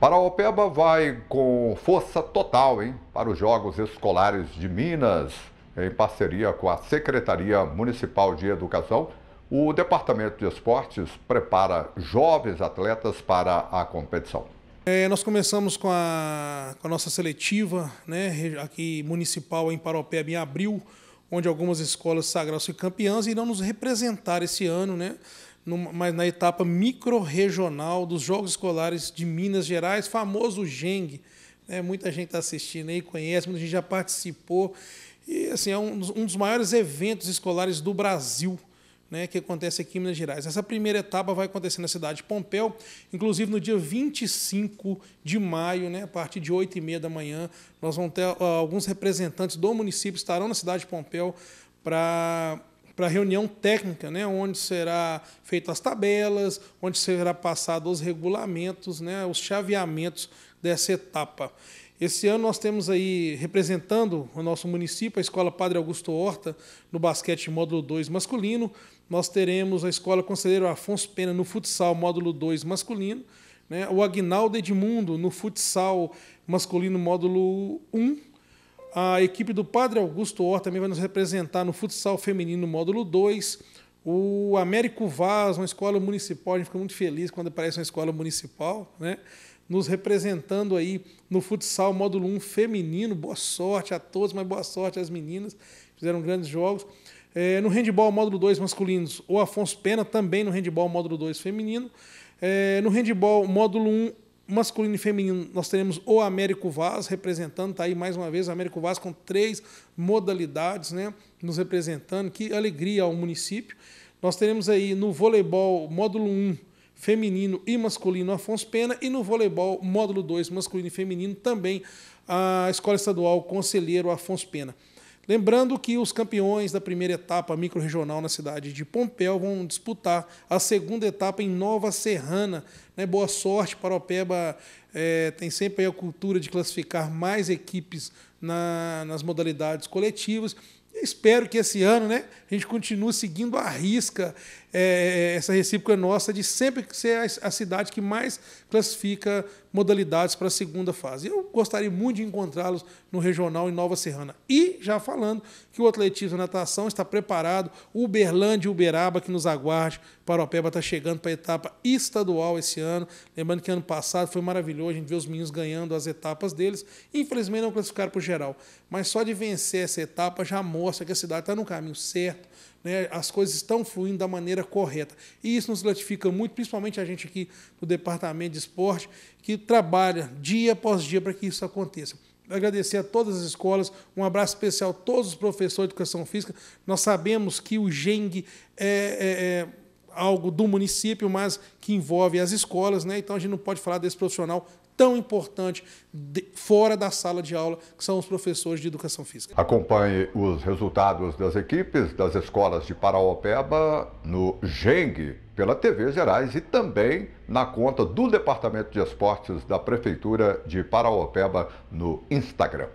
Paraopeba vai com força total hein, para os Jogos Escolares de Minas, em parceria com a Secretaria Municipal de Educação. O Departamento de Esportes prepara jovens atletas para a competição. É, nós começamos com a, com a, nossa seletiva né, aqui municipal em Paropeba em abril, onde algumas escolas sagradas e campeãs irão nos representar esse ano, né? mas na etapa microrregional dos Jogos Escolares de Minas Gerais, famoso GENG. Né? Muita gente está assistindo aí, conhece, muita gente já participou. E assim, é um, um dos maiores eventos escolares do Brasil. Né, que acontece aqui em Minas Gerais. Essa primeira etapa vai acontecer na cidade de Pompeu, inclusive no dia 25 de maio, né, a partir de 8h30 da manhã. Nós vamos ter uh, alguns representantes do município estarão na cidade de Pompeu para para a reunião técnica, né, onde será feitas as tabelas, onde será passado os regulamentos, né, os chaveamentos dessa etapa. Esse ano nós temos aí, representando o nosso município, a Escola Padre Augusto Horta, no basquete módulo 2 masculino. Nós teremos a Escola Conselheiro Afonso Pena no futsal módulo 2 masculino. Né? O Agnaldo Edmundo no futsal masculino módulo 1. Um, a equipe do Padre Augusto Or também vai nos representar no futsal feminino módulo 2. O Américo Vaz, uma escola municipal, a gente fica muito feliz quando aparece uma escola municipal, né? Nos representando aí no futsal módulo 1 feminino. Boa sorte a todos, mas boa sorte às meninas, fizeram grandes jogos. É, no handball módulo 2 masculinos, o Afonso Pena também no handball módulo 2 feminino. É, no handball módulo 1 masculino e feminino, nós teremos o Américo Vaz representando, está aí mais uma vez o Américo Vaz com três modalidades, né, nos representando, que alegria ao município. Nós teremos aí no voleibol módulo 1, feminino e masculino Afonso Pena, e no voleibol módulo 2, masculino e feminino, também a Escola Estadual Conselheiro Afonso Pena. Lembrando que os campeões da primeira etapa microrregional na cidade de Pompeu vão disputar a segunda etapa em Nova Serrana. Né? Boa sorte, Paropeba é, tem sempre a cultura de classificar mais equipes na, nas modalidades coletivas espero que esse ano né, a gente continue seguindo a risca é, essa recíproca nossa de sempre ser a cidade que mais classifica modalidades para a segunda fase. Eu gostaria muito de encontrá-los no regional em Nova Serrana. E já falando que o atletismo e natação está preparado, Uberlândia e Uberaba que nos aguarde. Paropeba está chegando para a etapa estadual esse ano. Lembrando que ano passado foi maravilhoso, a gente ver os meninos ganhando as etapas deles. Infelizmente não classificaram para o geral, mas só de vencer essa etapa já mostra mostra que a cidade está no caminho certo, né? as coisas estão fluindo da maneira correta. E isso nos gratifica muito, principalmente a gente aqui do Departamento de Esporte, que trabalha dia após dia para que isso aconteça agradecer a todas as escolas, um abraço especial a todos os professores de educação física. Nós sabemos que o GENG é, é, é algo do município, mas que envolve as escolas, né? Então a gente não pode falar desse profissional tão importante de, fora da sala de aula, que são os professores de educação física. Acompanhe os resultados das equipes das escolas de Paraopeba no Geng, pela TV Gerais e também na conta do Departamento de Esportes da Prefeitura de Paraopeba no Instagram.